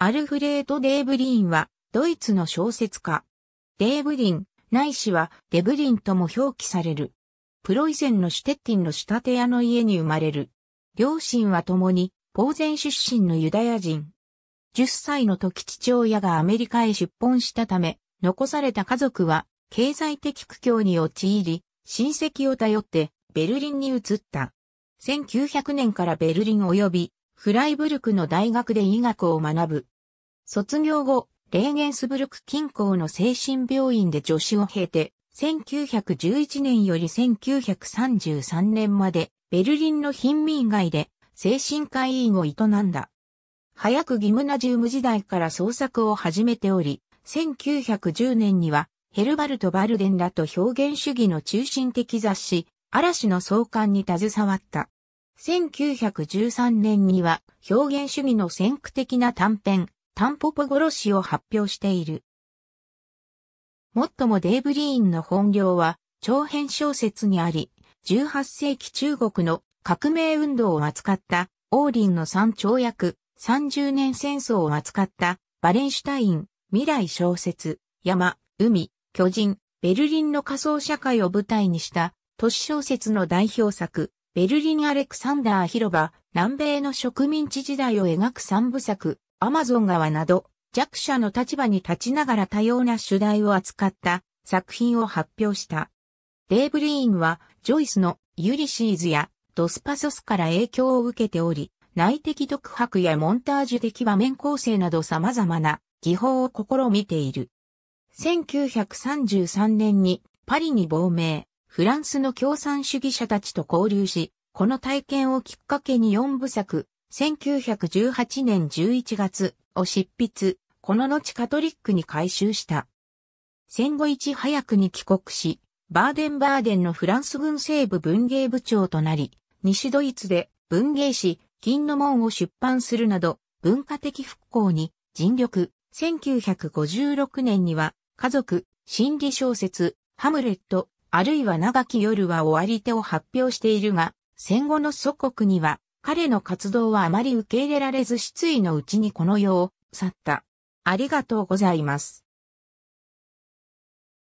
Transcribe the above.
アルフレード・デーブリーンは、ドイツの小説家。デーブリン、ないしはデブリンとも表記される。プロイセンのシュテッティンの仕立て屋の家に生まれる。両親は共に、ポーゼン出身のユダヤ人。10歳の時父親がアメリカへ出奔したため、残された家族は、経済的苦境に陥り、親戚を頼って、ベルリンに移った。1900年からベルリン及び、フライブルクの大学で医学を学ぶ。卒業後、レーゲンスブルク近郊の精神病院で助手を経て、1911年より1933年までベルリンの貧民街で精神科医院を営んだ。早くギムナジウム時代から創作を始めており、1910年にはヘルバルト・バルデンらと表現主義の中心的雑誌、嵐の創刊に携わった。1913年には表現主義の先駆的な短編、タンポポ殺しを発表している。もっともデイブ・リーンの本業は長編小説にあり、18世紀中国の革命運動を扱った王林の三朝約、30年戦争を扱ったバレンシュタイン、未来小説、山、海、巨人、ベルリンの仮想社会を舞台にした都市小説の代表作、ベルリン・アレクサンダー広場、南米の植民地時代を描く三部作、アマゾン川など、弱者の立場に立ちながら多様な主題を扱った作品を発表した。デーブリーンは、ジョイスのユリシーズやドスパソスから影響を受けており、内的独白やモンタージュ的場面構成など様々な技法を試みている。1933年にパリに亡命、フランスの共産主義者たちと交流し、この体験をきっかけに4部作、1918年11月を執筆、この後カトリックに改修した。戦後いち早くに帰国し、バーデンバーデンのフランス軍西部文芸部長となり、西ドイツで文芸誌、金の門を出版するなど、文化的復興に尽力。1956年には、家族、心理小説、ハムレット、あるいは長き夜は終わり手を発表しているが、戦後の祖国には、彼の活動はあまり受け入れられず失意のうちにこの世を去った。ありがとうございます。